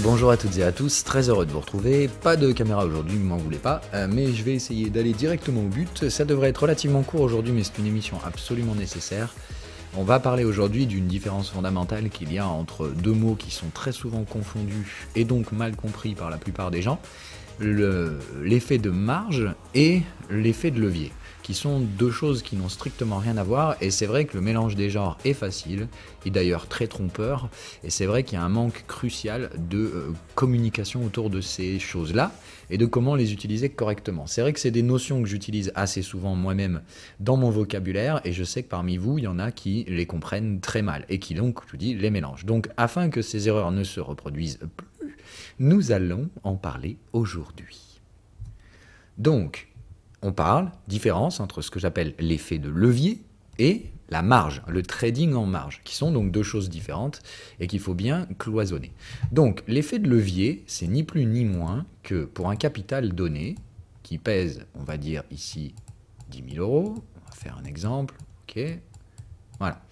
bonjour à toutes et à tous, très heureux de vous retrouver. Pas de caméra aujourd'hui, vous m'en voulez pas, euh, mais je vais essayer d'aller directement au but. Ça devrait être relativement court aujourd'hui, mais c'est une émission absolument nécessaire. On va parler aujourd'hui d'une différence fondamentale qu'il y a entre deux mots qui sont très souvent confondus et donc mal compris par la plupart des gens, l'effet de marge et l'effet de levier qui sont deux choses qui n'ont strictement rien à voir, et c'est vrai que le mélange des genres est facile, et d'ailleurs très trompeur, et c'est vrai qu'il y a un manque crucial de euh, communication autour de ces choses-là, et de comment les utiliser correctement. C'est vrai que c'est des notions que j'utilise assez souvent moi-même dans mon vocabulaire, et je sais que parmi vous, il y en a qui les comprennent très mal, et qui donc, je vous dis, les mélangent. Donc, afin que ces erreurs ne se reproduisent plus, nous allons en parler aujourd'hui. Donc, on parle différence entre ce que j'appelle l'effet de levier et la marge, le trading en marge, qui sont donc deux choses différentes et qu'il faut bien cloisonner. Donc l'effet de levier, c'est ni plus ni moins que pour un capital donné, qui pèse, on va dire ici, 10 000 euros, on va faire un exemple, ok, voilà.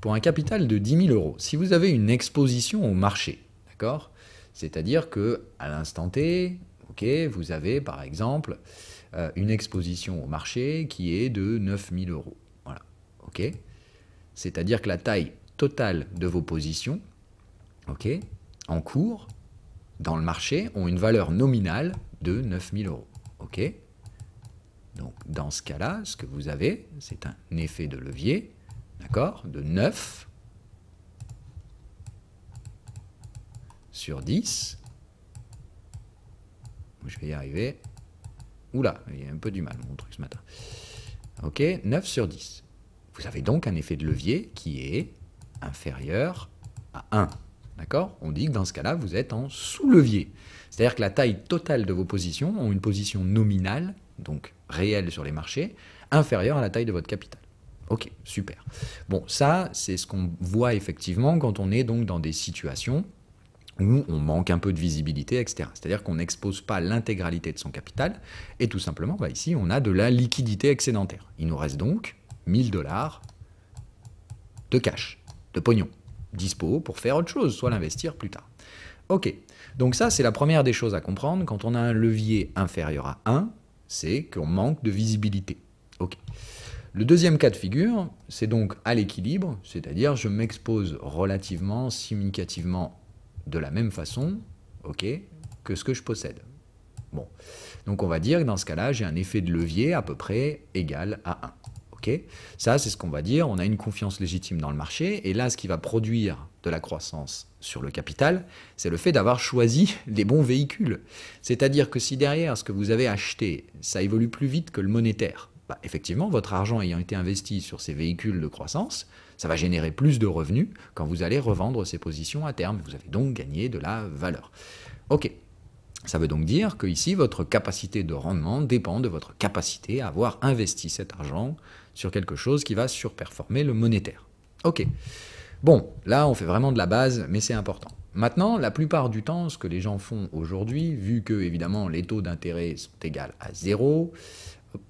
Pour un capital de 10 000 euros, si vous avez une exposition au marché, d'accord, c'est-à-dire que à l'instant T, ok, vous avez par exemple euh, une exposition au marché qui est de 9000 euros. Voilà. OK C'est-à-dire que la taille totale de vos positions OK en cours dans le marché ont une valeur nominale de 9000 euros. OK Donc dans ce cas-là, ce que vous avez, c'est un effet de levier, d'accord, de 9 sur 10. Je vais y arriver. Oula, il y a un peu du mal mon truc ce matin. Ok, 9 sur 10. Vous avez donc un effet de levier qui est inférieur à 1. D'accord On dit que dans ce cas-là, vous êtes en sous-levier. C'est-à-dire que la taille totale de vos positions ont une position nominale, donc réelle sur les marchés, inférieure à la taille de votre capital. Ok, super. Bon, ça, c'est ce qu'on voit effectivement quand on est donc dans des situations où on manque un peu de visibilité, etc. C'est-à-dire qu'on n'expose pas l'intégralité de son capital, et tout simplement, bah, ici, on a de la liquidité excédentaire. Il nous reste donc 1000 dollars de cash, de pognon, dispo pour faire autre chose, soit l'investir plus tard. Ok, donc ça, c'est la première des choses à comprendre. Quand on a un levier inférieur à 1, c'est qu'on manque de visibilité. Ok. Le deuxième cas de figure, c'est donc à l'équilibre, c'est-à-dire je m'expose relativement, significativement de la même façon que ce que je possède. Bon. Donc on va dire que dans ce cas-là, j'ai un effet de levier à peu près égal à 1. Ça, c'est ce qu'on va dire. On a une confiance légitime dans le marché. Et là, ce qui va produire de la croissance sur le capital, c'est le fait d'avoir choisi les bons véhicules. C'est-à-dire que si derrière, ce que vous avez acheté, ça évolue plus vite que le monétaire, bah, effectivement, votre argent ayant été investi sur ces véhicules de croissance, ça va générer plus de revenus quand vous allez revendre ces positions à terme. Vous avez donc gagné de la valeur. Ok. Ça veut donc dire que ici, votre capacité de rendement dépend de votre capacité à avoir investi cet argent sur quelque chose qui va surperformer le monétaire. Ok. Bon, là, on fait vraiment de la base, mais c'est important. Maintenant, la plupart du temps, ce que les gens font aujourd'hui, vu que évidemment les taux d'intérêt sont égaux à zéro,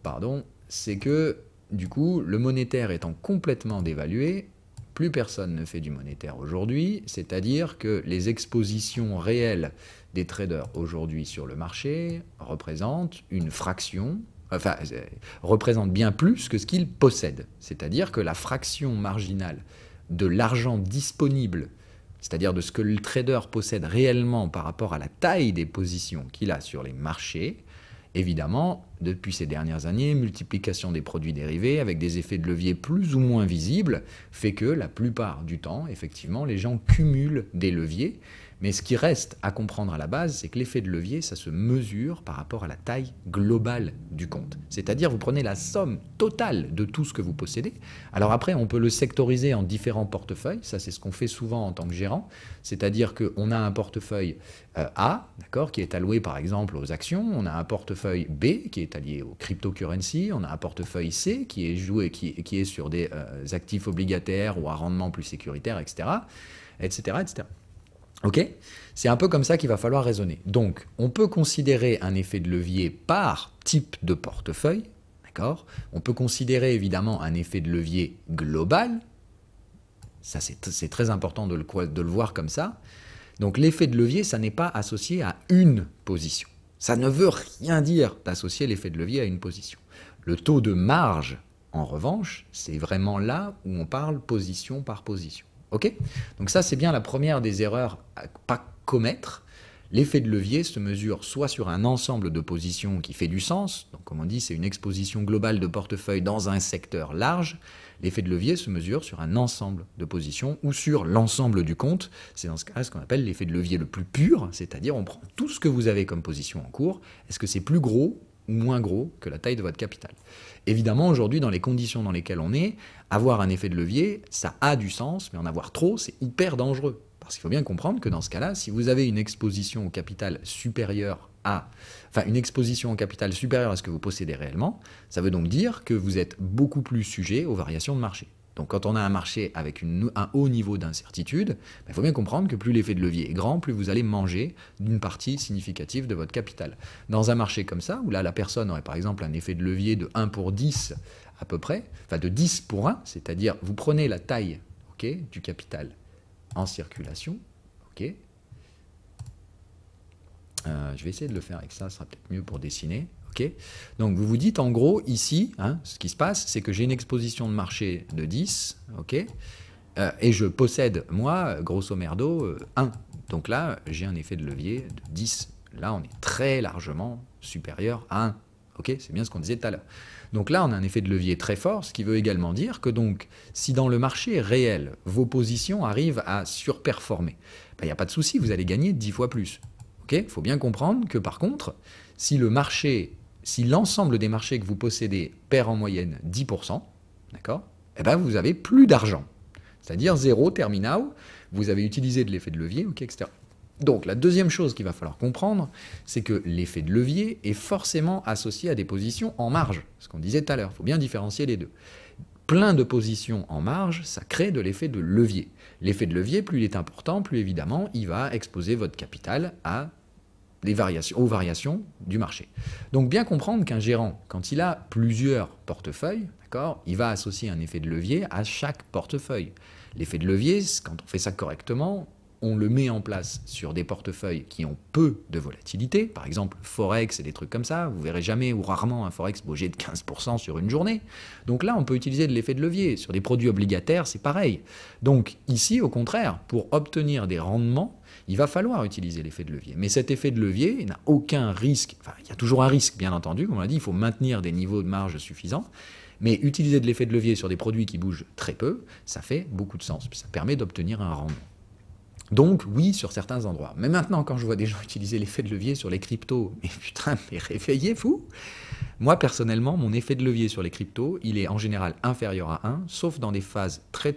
pardon, c'est que du coup, le monétaire étant complètement dévalué, plus personne ne fait du monétaire aujourd'hui, c'est-à-dire que les expositions réelles des traders aujourd'hui sur le marché représentent une fraction, enfin, euh, représentent bien plus que ce qu'ils possèdent. C'est-à-dire que la fraction marginale de l'argent disponible, c'est-à-dire de ce que le trader possède réellement par rapport à la taille des positions qu'il a sur les marchés, Évidemment, depuis ces dernières années, multiplication des produits dérivés avec des effets de levier plus ou moins visibles fait que la plupart du temps, effectivement, les gens cumulent des leviers mais ce qui reste à comprendre à la base, c'est que l'effet de levier, ça se mesure par rapport à la taille globale du compte. C'est-à-dire, vous prenez la somme totale de tout ce que vous possédez. Alors après, on peut le sectoriser en différents portefeuilles. Ça, c'est ce qu'on fait souvent en tant que gérant. C'est-à-dire qu'on a un portefeuille euh, A, d'accord, qui est alloué par exemple aux actions. On a un portefeuille B qui est allié aux cryptocurrencies. On a un portefeuille C qui est joué, qui, est sur des euh, actifs obligataires ou à rendement plus sécuritaire, etc., etc., etc. Ok C'est un peu comme ça qu'il va falloir raisonner. Donc, on peut considérer un effet de levier par type de portefeuille, d'accord On peut considérer évidemment un effet de levier global, ça c'est très important de le, de le voir comme ça. Donc, l'effet de levier, ça n'est pas associé à une position. Ça ne veut rien dire d'associer l'effet de levier à une position. Le taux de marge, en revanche, c'est vraiment là où on parle position par position. Ok Donc ça, c'est bien la première des erreurs à pas commettre. L'effet de levier se mesure soit sur un ensemble de positions qui fait du sens, donc comme on dit, c'est une exposition globale de portefeuille dans un secteur large. L'effet de levier se mesure sur un ensemble de positions ou sur l'ensemble du compte. C'est dans ce cas ce qu'on appelle l'effet de levier le plus pur, c'est-à-dire on prend tout ce que vous avez comme position en cours. Est-ce que c'est plus gros moins gros que la taille de votre capital. Évidemment, aujourd'hui, dans les conditions dans lesquelles on est, avoir un effet de levier, ça a du sens, mais en avoir trop, c'est hyper dangereux. Parce qu'il faut bien comprendre que dans ce cas-là, si vous avez une exposition au capital supérieure à, enfin une exposition au capital supérieure à ce que vous possédez réellement, ça veut donc dire que vous êtes beaucoup plus sujet aux variations de marché. Donc quand on a un marché avec un haut niveau d'incertitude, il ben, faut bien comprendre que plus l'effet de levier est grand, plus vous allez manger d'une partie significative de votre capital. Dans un marché comme ça, où là la personne aurait par exemple un effet de levier de 1 pour 10 à peu près, enfin de 10 pour 1, c'est-à-dire vous prenez la taille du capital en circulation, ok. Euh, je vais essayer de le faire avec ça, ce sera peut-être mieux pour dessiner. Donc vous vous dites en gros ici, hein, ce qui se passe, c'est que j'ai une exposition de marché de 10, ok euh, et je possède, moi, grosso merdo, 1. Euh, donc là, j'ai un effet de levier de 10. Là, on est très largement supérieur à 1. OK, c'est bien ce qu'on disait tout à l'heure. Donc là, on a un effet de levier très fort, ce qui veut également dire que donc, si dans le marché réel, vos positions arrivent à surperformer, ben, il n'y a pas de souci, vous allez gagner 10 fois plus. Il faut bien comprendre que par contre, si le marché si l'ensemble des marchés que vous possédez perd en moyenne 10%, d'accord Eh ben, vous avez plus d'argent. C'est-à-dire zéro terminal, vous avez utilisé de l'effet de levier, etc. Donc la deuxième chose qu'il va falloir comprendre, c'est que l'effet de levier est forcément associé à des positions en marge, ce qu'on disait tout à l'heure, il faut bien différencier les deux. Plein de positions en marge, ça crée de l'effet de levier. L'effet de levier, plus il est important, plus évidemment, il va exposer votre capital à variations, aux variations du marché. Donc bien comprendre qu'un gérant, quand il a plusieurs portefeuilles, il va associer un effet de levier à chaque portefeuille. L'effet de levier, quand on fait ça correctement, on le met en place sur des portefeuilles qui ont peu de volatilité, par exemple Forex et des trucs comme ça, vous verrez jamais ou rarement un Forex bouger de 15% sur une journée. Donc là, on peut utiliser de l'effet de levier. Sur des produits obligataires, c'est pareil. Donc ici, au contraire, pour obtenir des rendements, il va falloir utiliser l'effet de levier. Mais cet effet de levier n'a aucun risque. il y a toujours un risque, bien entendu, comme on l'a dit, il faut maintenir des niveaux de marge suffisants. Mais utiliser de l'effet de levier sur des produits qui bougent très peu, ça fait beaucoup de sens. Ça permet d'obtenir un rendement. Donc oui, sur certains endroits. Mais maintenant, quand je vois des gens utiliser l'effet de levier sur les cryptos, mais putain, mais réveillez-vous Moi, personnellement, mon effet de levier sur les cryptos, il est en général inférieur à 1, sauf dans des phases très,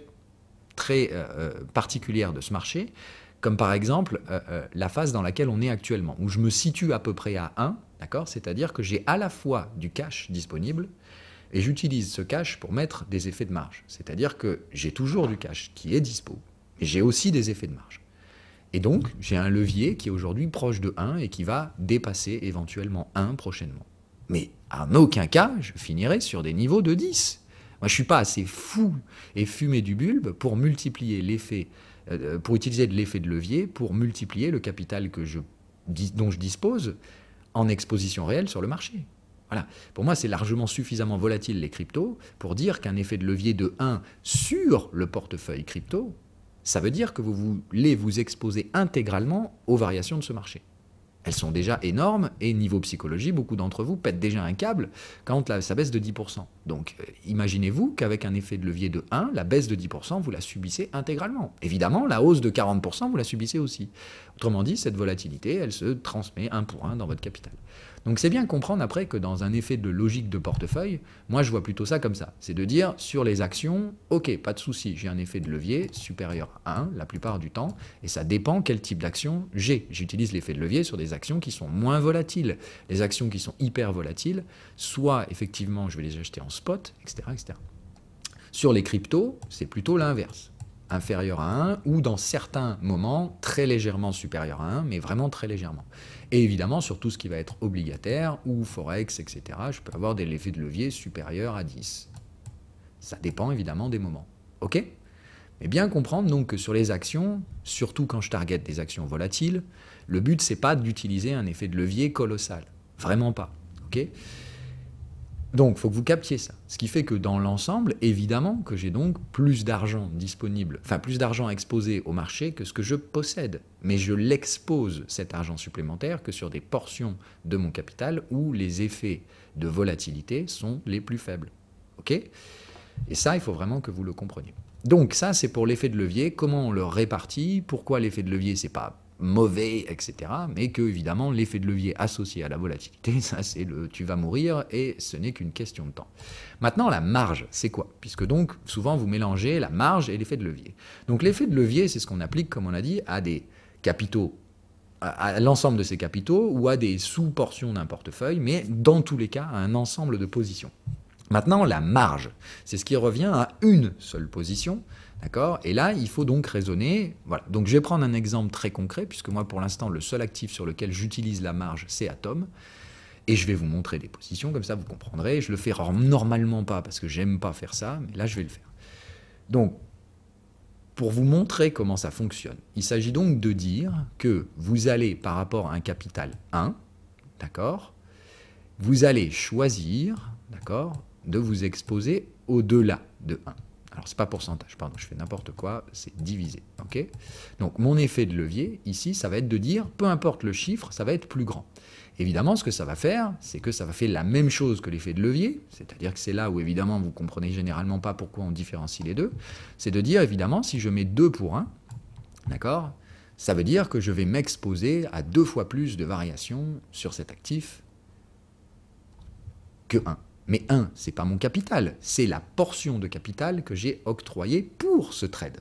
très euh, euh, particulières de ce marché, comme par exemple euh, la phase dans laquelle on est actuellement, où je me situe à peu près à 1, d'accord C'est-à-dire que j'ai à la fois du cash disponible, et j'utilise ce cash pour mettre des effets de marge. C'est-à-dire que j'ai toujours du cash qui est dispo, j'ai aussi des effets de marge. Et donc, mm. j'ai un levier qui est aujourd'hui proche de 1 et qui va dépasser éventuellement 1 prochainement. Mais en aucun cas, je finirai sur des niveaux de 10. Moi, je ne suis pas assez fou et fumé du bulbe pour multiplier l'effet, euh, euh, pour utiliser de l'effet de levier, pour multiplier le capital que dont je dispose en exposition réelle sur le marché. Voilà. Pour moi, c'est largement suffisamment volatile les cryptos pour dire qu'un effet de levier de 1 sur le portefeuille crypto ça veut dire que vous voulez vous exposer intégralement aux variations de ce marché. Elles sont déjà énormes et niveau psychologie, beaucoup d'entre vous pètent déjà un câble quand ça baisse de 10%. Donc euh, imaginez-vous qu'avec un effet de levier de 1, la baisse de 10%, vous la subissez intégralement. Évidemment, la hausse de 40%, vous la subissez aussi. Autrement dit, cette volatilité, elle se transmet un pour un dans votre capital. Donc c'est bien comprendre après que dans un effet de logique de portefeuille, moi je vois plutôt ça comme ça. C'est de dire sur les actions, ok, pas de souci, j'ai un effet de levier supérieur à 1 la plupart du temps, et ça dépend quel type d'action j'ai. J'utilise l'effet de levier sur des actions qui sont moins volatiles. Les actions qui sont hyper volatiles, soit effectivement je vais les acheter en spot, etc. etc. Sur les cryptos, c'est plutôt l'inverse inférieur à 1 ou dans certains moments très légèrement supérieur à 1, mais vraiment très légèrement. Et évidemment, sur tout ce qui va être obligataire ou forex, etc., je peux avoir des effets de levier supérieurs à 10. Ça dépend évidemment des moments. OK Mais bien comprendre donc que sur les actions, surtout quand je target des actions volatiles, le but c'est pas d'utiliser un effet de levier colossal. Vraiment pas. OK donc, il faut que vous captiez ça. Ce qui fait que dans l'ensemble, évidemment que j'ai donc plus d'argent disponible, enfin plus d'argent exposé au marché que ce que je possède. Mais je l'expose, cet argent supplémentaire, que sur des portions de mon capital où les effets de volatilité sont les plus faibles. OK Et ça, il faut vraiment que vous le compreniez. Donc ça, c'est pour l'effet de levier, comment on le répartit, pourquoi l'effet de levier, c'est pas mauvais, etc. Mais que, évidemment, l'effet de levier associé à la volatilité, ça c'est le tu vas mourir et ce n'est qu'une question de temps. Maintenant, la marge, c'est quoi Puisque donc, souvent, vous mélangez la marge et l'effet de levier. Donc, l'effet de levier, c'est ce qu'on applique, comme on a dit, à des capitaux à l'ensemble de ces capitaux ou à des sous-portions d'un portefeuille, mais dans tous les cas à un ensemble de positions. Maintenant, la marge, c'est ce qui revient à une seule position, D'accord Et là, il faut donc raisonner. Voilà. Donc je vais prendre un exemple très concret, puisque moi, pour l'instant, le seul actif sur lequel j'utilise la marge, c'est Atom. Et je vais vous montrer des positions, comme ça vous comprendrez. Je le fais normalement pas, parce que j'aime pas faire ça, mais là, je vais le faire. Donc, pour vous montrer comment ça fonctionne, il s'agit donc de dire que vous allez, par rapport à un capital 1, d'accord Vous allez choisir, d'accord, de vous exposer au-delà de 1. Alors c'est pas pourcentage, pardon, je fais n'importe quoi, c'est divisé. ok Donc mon effet de levier, ici, ça va être de dire, peu importe le chiffre, ça va être plus grand. Évidemment, ce que ça va faire, c'est que ça va faire la même chose que l'effet de levier, c'est-à-dire que c'est là où évidemment vous comprenez généralement pas pourquoi on différencie les deux, c'est de dire évidemment si je mets 2 pour 1, d'accord Ça veut dire que je vais m'exposer à deux fois plus de variations sur cet actif que 1. Mais 1, c'est pas mon capital, c'est la portion de capital que j'ai octroyée pour ce trade.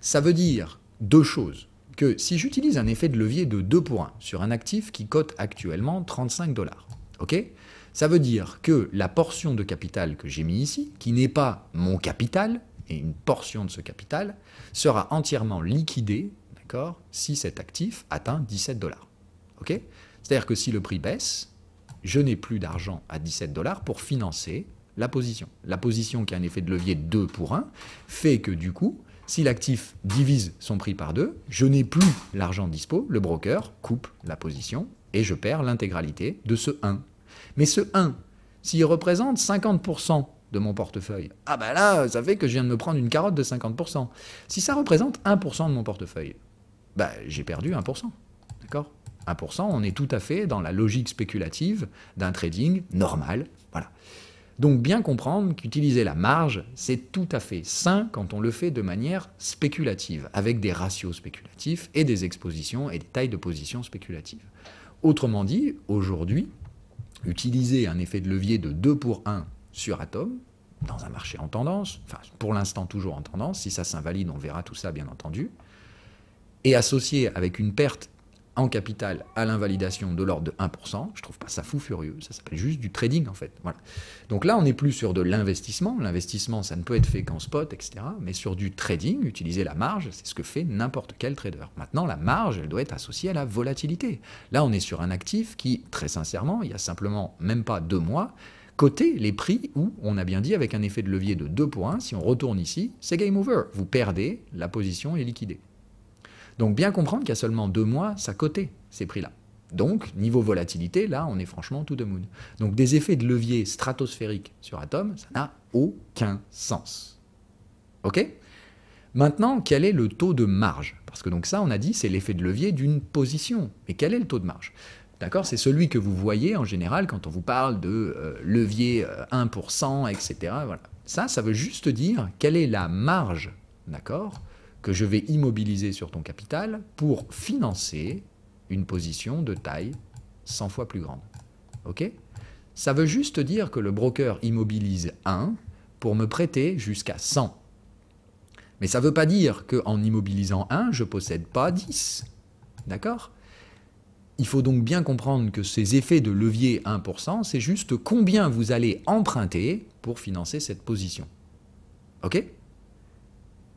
Ça veut dire deux choses. Que si j'utilise un effet de levier de 2 pour 1 sur un actif qui cote actuellement 35 dollars, ok Ça veut dire que la portion de capital que j'ai mis ici, qui n'est pas mon capital, et une portion de ce capital, sera entièrement liquidée, d'accord, si cet actif atteint 17 dollars. ok C'est-à-dire que si le prix baisse, je n'ai plus d'argent à 17 dollars pour financer la position. La position qui a un effet de levier 2 pour 1 fait que du coup, si l'actif divise son prix par 2, je n'ai plus l'argent dispo, le broker coupe la position et je perds l'intégralité de ce 1. Mais ce 1, s'il représente 50% de mon portefeuille, ah ben là, ça fait que je viens de me prendre une carotte de 50%. Si ça représente 1% de mon portefeuille, bah j'ai perdu 1%. D'accord 1%, on est tout à fait dans la logique spéculative d'un trading normal. Voilà. Donc bien comprendre qu'utiliser la marge, c'est tout à fait sain quand on le fait de manière spéculative, avec des ratios spéculatifs et des expositions et des tailles de position spéculatives. Autrement dit, aujourd'hui, utiliser un effet de levier de 2 pour 1 sur Atom, dans un marché en tendance, enfin pour l'instant toujours en tendance, si ça s'invalide, on verra tout ça bien entendu, et associé avec une perte en capital à l'invalidation de l'ordre de 1%. Je trouve pas ça fou furieux, ça s'appelle juste du trading en fait. Voilà. Donc là, on n'est plus sur de l'investissement. L'investissement, ça ne peut être fait qu'en spot, etc. Mais sur du trading, utiliser la marge, c'est ce que fait n'importe quel trader. Maintenant, la marge, elle doit être associée à la volatilité. Là, on est sur un actif qui, très sincèrement, il y a simplement même pas deux mois, Côté les prix où on a bien dit avec un effet de levier de 2 points, si on retourne ici, c'est game over. Vous perdez, la position est liquidée. Donc bien comprendre qu'il y a seulement deux mois, ça cotait ces prix-là. Donc, niveau volatilité, là, on est franchement tout de moon. Donc, des effets de levier stratosphérique sur Atom, ça n'a aucun sens. OK Maintenant, quel est le taux de marge Parce que donc ça, on a dit, c'est l'effet de levier d'une position. Mais quel est le taux de marge D'accord C'est celui que vous voyez en général quand on vous parle de euh, levier 1%, euh, etc. Voilà. Ça, ça veut juste dire quelle est la marge, d'accord que je vais immobiliser sur ton capital pour financer une position de taille 100 fois plus grande. OK Ça veut juste dire que le broker immobilise 1 pour me prêter jusqu'à 100. Mais ça ne veut pas dire qu'en immobilisant 1, je ne possède pas 10. D'accord Il faut donc bien comprendre que ces effets de levier 1%, c'est juste combien vous allez emprunter pour financer cette position. OK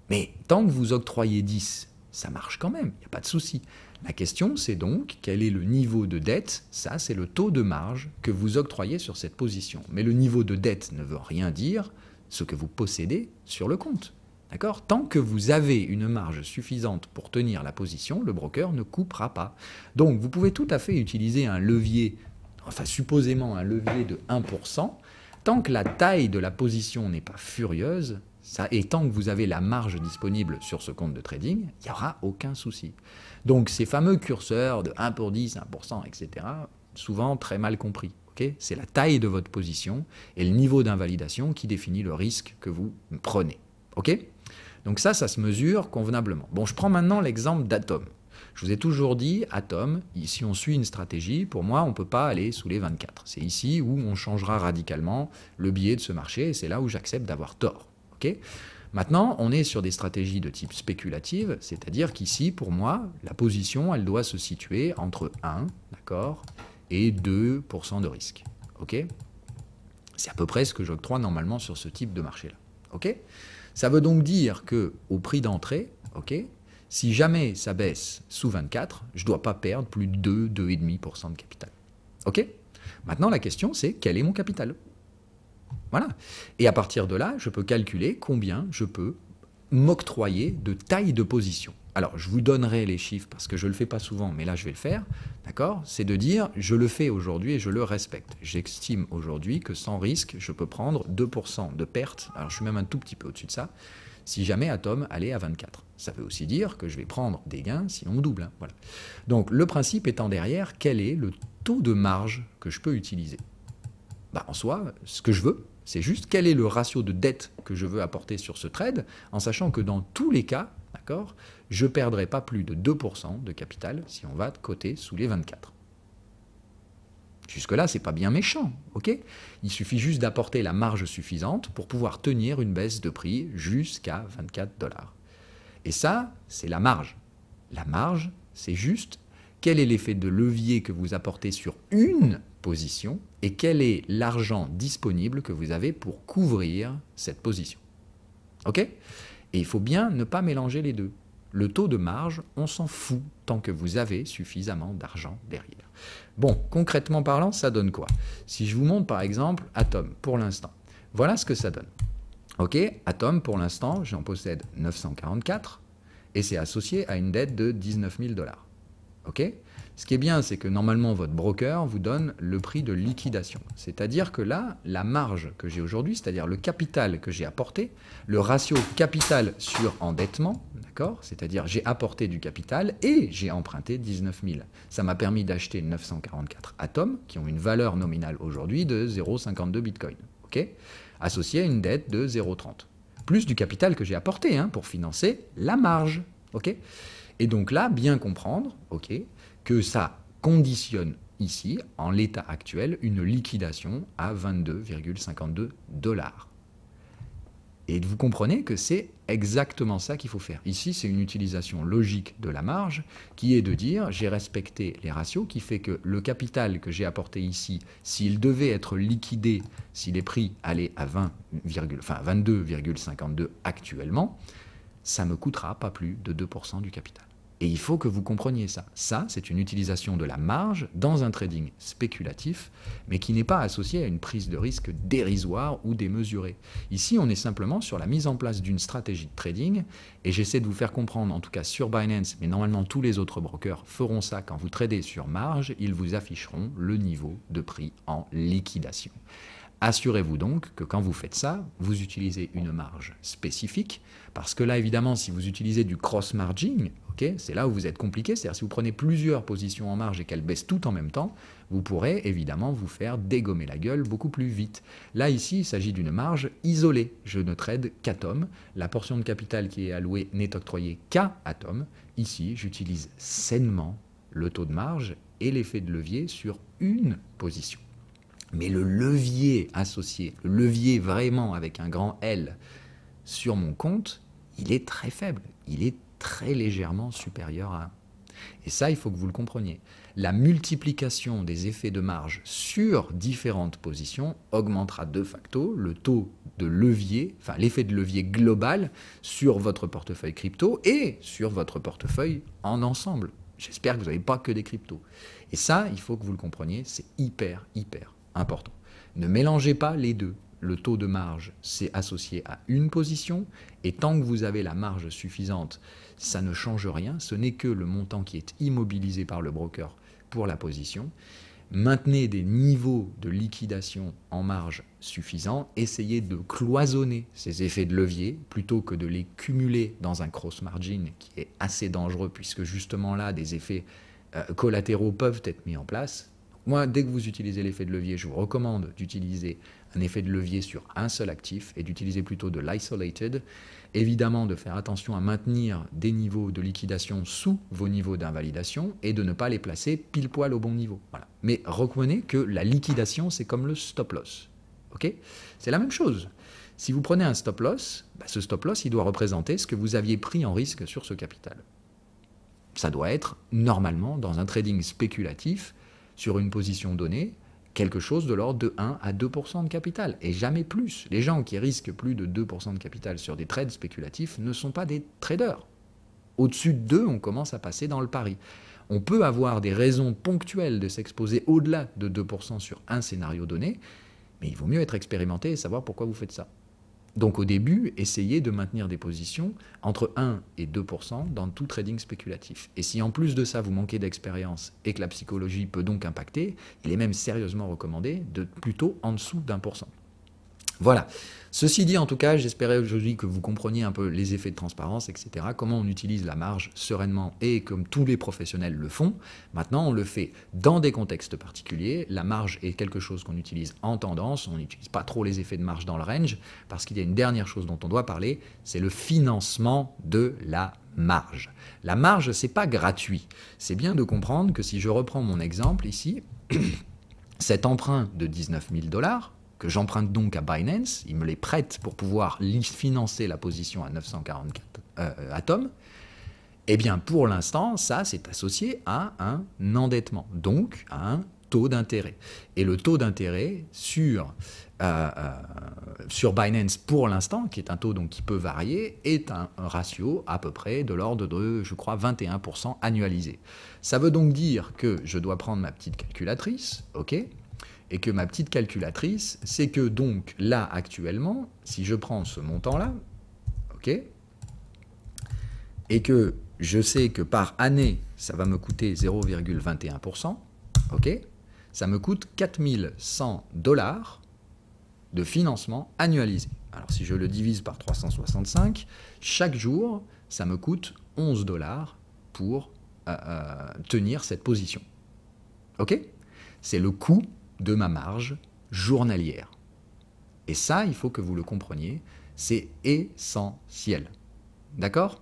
mais tant que vous octroyez 10, ça marche quand même, il n'y a pas de souci. La question, c'est donc quel est le niveau de dette Ça, c'est le taux de marge que vous octroyez sur cette position. Mais le niveau de dette ne veut rien dire ce que vous possédez sur le compte. D'accord Tant que vous avez une marge suffisante pour tenir la position, le broker ne coupera pas. Donc, vous pouvez tout à fait utiliser un levier, enfin supposément un levier de 1%. Tant que la taille de la position n'est pas furieuse, et tant que vous avez la marge disponible sur ce compte de trading, il n'y aura aucun souci. Donc ces fameux curseurs de 1 pour 10, 1%, etc., souvent très mal compris. C'est la taille de votre position et le niveau d'invalidation qui définit le risque que vous prenez. ok Donc ça, ça se mesure convenablement. Bon, je prends maintenant l'exemple d'Atom. Je vous ai toujours dit, Atom, si on suit une stratégie, pour moi, on ne peut pas aller sous les 24. C'est ici où on changera radicalement le biais de ce marché et c'est là où j'accepte d'avoir tort. Maintenant, on est sur des stratégies de type spéculative, c'est-à-dire qu'ici, pour moi, la position, elle doit se situer entre 1, et 2% de risque. OK C'est à peu près ce que j'octroie normalement sur ce type de marché-là. OK Ça veut donc dire que au prix d'entrée, OK si jamais ça baisse sous 24, je ne dois pas perdre plus de 2, 2,5% de capital. OK Maintenant, la question, c'est quel est mon capital voilà. Et à partir de là, je peux calculer combien je peux m'octroyer de taille de position. Alors, je vous donnerai les chiffres parce que je ne le fais pas souvent, mais là, je vais le faire. D'accord C'est de dire, je le fais aujourd'hui et je le respecte. J'estime aujourd'hui que sans risque, je peux prendre 2% de perte. Alors, je suis même un tout petit peu au-dessus de ça. Si jamais Atom allait à 24. Ça veut aussi dire que je vais prendre des gains si on double. Hein, voilà. Donc, le principe étant derrière, quel est le taux de marge que je peux utiliser bah, En soi, ce que je veux, c'est juste quel est le ratio de dette que je veux apporter sur ce trade, en sachant que dans tous les cas, je ne perdrai pas plus de 2% de capital si on va de côté sous les 24. Jusque-là, ce n'est pas bien méchant, ok Il suffit juste d'apporter la marge suffisante pour pouvoir tenir une baisse de prix jusqu'à 24 dollars. Et ça, c'est la marge. La marge, c'est juste quel est l'effet de levier que vous apportez sur une position et quel est l'argent disponible que vous avez pour couvrir cette position. OK Et il faut bien ne pas mélanger les deux. Le taux de marge, on s'en fout tant que vous avez suffisamment d'argent derrière. Bon, concrètement parlant, ça donne quoi Si je vous montre par exemple Atom pour l'instant, voilà ce que ça donne. OK, Atom pour l'instant, j'en possède 944 et c'est associé à une dette de 19 000 dollars. Ce qui est bien, c'est que normalement, votre broker vous donne le prix de liquidation. C'est-à-dire que là, la marge que j'ai aujourd'hui, c'est-à-dire le capital que j'ai apporté, le ratio capital sur endettement, d'accord C'est-à-dire j'ai apporté du capital et j'ai emprunté 19 000. Ça m'a permis d'acheter 944 atomes qui ont une valeur nominale aujourd'hui de 0,52 bitcoin, OK Associé à une dette de 0,30. Plus du capital que j'ai apporté hein, pour financer la marge, OK et donc là, bien comprendre, que ça conditionne ici, en l'état actuel, une liquidation à 22,52 dollars. Et vous comprenez que c'est exactement ça qu'il faut faire. Ici, c'est une utilisation logique de la marge qui est de dire j'ai respecté les ratios qui fait que le capital que j'ai apporté ici, s'il devait être liquidé, si les prix allaient à 22,52 actuellement, ça me coûtera pas plus de 2% du capital. Et il faut que vous compreniez ça. Ça, c'est une utilisation de la marge dans un trading spéculatif, mais qui n'est pas associée à une prise de risque dérisoire ou démesurée. Ici, on est simplement sur la mise en place d'une stratégie de trading, et j'essaie de vous faire comprendre, en tout cas sur Binance, mais normalement tous les autres brokers feront ça quand vous tradez sur marge, ils vous afficheront le niveau de prix en liquidation. Assurez-vous donc que quand vous faites ça, vous utilisez une marge spécifique, parce que là, évidemment, si vous utilisez du cross-marging, c'est là où vous êtes compliqué, c'est-à-dire si vous prenez plusieurs positions en marge et qu'elles baissent toutes en même temps, vous pourrez évidemment vous faire dégommer la gueule beaucoup plus vite. Là, ici, il s'agit d'une marge isolée. Je ne trade qu'Atom. La portion de capital qui est allouée n'est octroyée qu'à Atom. Ici, j'utilise sainement le taux de marge et l'effet de levier sur une position. Mais le levier associé, le levier vraiment avec un grand L sur mon compte, il est très faible. Il est très légèrement supérieur à 1. Et ça, il faut que vous le compreniez. La multiplication des effets de marge sur différentes positions augmentera de facto le taux de levier, enfin l'effet de levier global sur votre portefeuille crypto et sur votre portefeuille en ensemble. J'espère que vous n'avez pas que des cryptos. Et ça, il faut que vous le compreniez, c'est hyper, hyper important. Ne mélangez pas les deux. Le taux de marge, c'est associé à une position, et tant que vous avez la marge suffisante, ça ne change rien, ce n'est que le montant qui est immobilisé par le broker pour la position. Maintenez des niveaux de liquidation en marge suffisants, essayez de cloisonner ces effets de levier plutôt que de les cumuler dans un cross margin qui est assez dangereux puisque justement là des effets euh, collatéraux peuvent être mis en place, moi, dès que vous utilisez l'effet de levier, je vous recommande d'utiliser un effet de levier sur un seul actif et d'utiliser plutôt de l'isolated. Évidemment, de faire attention à maintenir des niveaux de liquidation sous vos niveaux d'invalidation et de ne pas les placer pile poil au bon niveau. Mais reconnaissez que la liquidation, c'est comme le stop loss. c'est la même chose. Si vous prenez un stop loss, bah, ce stop loss, il doit représenter ce que vous aviez pris en risque sur ce capital. Ça doit être normalement dans un trading spéculatif sur une position donnée quelque chose de l'ordre de 1 à 2% de capital, et jamais plus. Les gens qui risquent plus de 2% de capital sur des trades spéculatifs ne sont pas des traders. Au-dessus de 2, on commence à passer dans le pari. On peut avoir des raisons ponctuelles de s'exposer au-delà de 2% sur un scénario donné, mais il vaut mieux être expérimenté et savoir pourquoi vous faites ça. Donc au début, essayez de maintenir des positions entre 1 et 2% dans tout trading spéculatif. Et si en plus de ça, vous manquez d'expérience et que la psychologie peut donc impacter, il est même sérieusement recommandé de plutôt en dessous d'un pour Voilà. Ceci dit, en tout cas, j'espérais aujourd'hui que vous compreniez un peu les effets de transparence, etc., comment on utilise la marge sereinement et comme tous les professionnels le font. Maintenant, on le fait dans des contextes particuliers. La marge est quelque chose qu'on utilise en tendance, on n'utilise pas trop les effets de marge dans le range, parce qu'il y a une dernière chose dont on doit parler, c'est le financement de la marge. La marge, c'est pas gratuit. C'est bien de comprendre que si je reprends mon exemple ici, cet emprunt de 19 000 dollars, que j'emprunte donc à Binance, il me les prête pour pouvoir financer la position à 944 euh, atomes, et eh bien pour l'instant, ça c'est associé à un endettement, donc à un taux d'intérêt. Et le taux d'intérêt sur, euh, euh, sur Binance pour l'instant, qui est un taux donc qui peut varier, est un ratio à peu près de l'ordre de, je crois, 21% annualisé. Ça veut donc dire que je dois prendre ma petite calculatrice, ok et que ma petite calculatrice, c'est que donc là actuellement, si je prends ce montant-là, ok, et que je sais que par année, ça va me coûter 0,21%, ok, ça me coûte 4100 dollars de financement annualisé. Alors si je le divise par 365, chaque jour, ça me coûte 11 dollars pour euh, euh, tenir cette position. Ok C'est le coût de ma marge journalière. Et ça, il faut que vous le compreniez, c'est essentiel. D'accord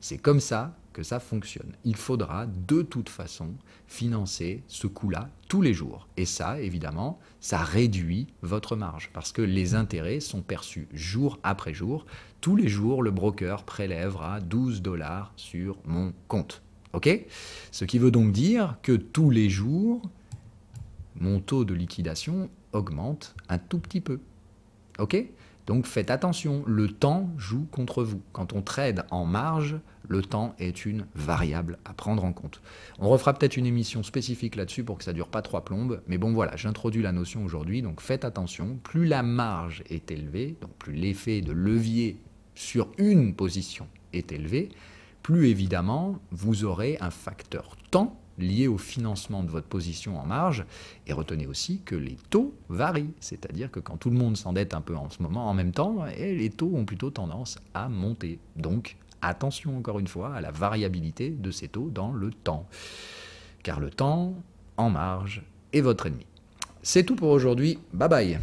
C'est comme ça que ça fonctionne. Il faudra de toute façon financer ce coût-là tous les jours. Et ça, évidemment, ça réduit votre marge parce que les intérêts sont perçus jour après jour. Tous les jours, le broker prélèvera 12 dollars sur mon compte. OK Ce qui veut donc dire que tous les jours, mon taux de liquidation augmente un tout petit peu. OK Donc faites attention, le temps joue contre vous. Quand on trade en marge, le temps est une variable à prendre en compte. On refera peut-être une émission spécifique là-dessus pour que ça dure pas trois plombes, mais bon voilà, j'introduis la notion aujourd'hui, donc faites attention, plus la marge est élevée, donc plus l'effet de levier sur une position est élevé, plus évidemment vous aurez un facteur temps liées au financement de votre position en marge. Et retenez aussi que les taux varient, c'est-à-dire que quand tout le monde s'endette un peu en ce moment, en même temps, eh, les taux ont plutôt tendance à monter. Donc attention encore une fois à la variabilité de ces taux dans le temps. Car le temps, en marge, est votre ennemi. C'est tout pour aujourd'hui. Bye bye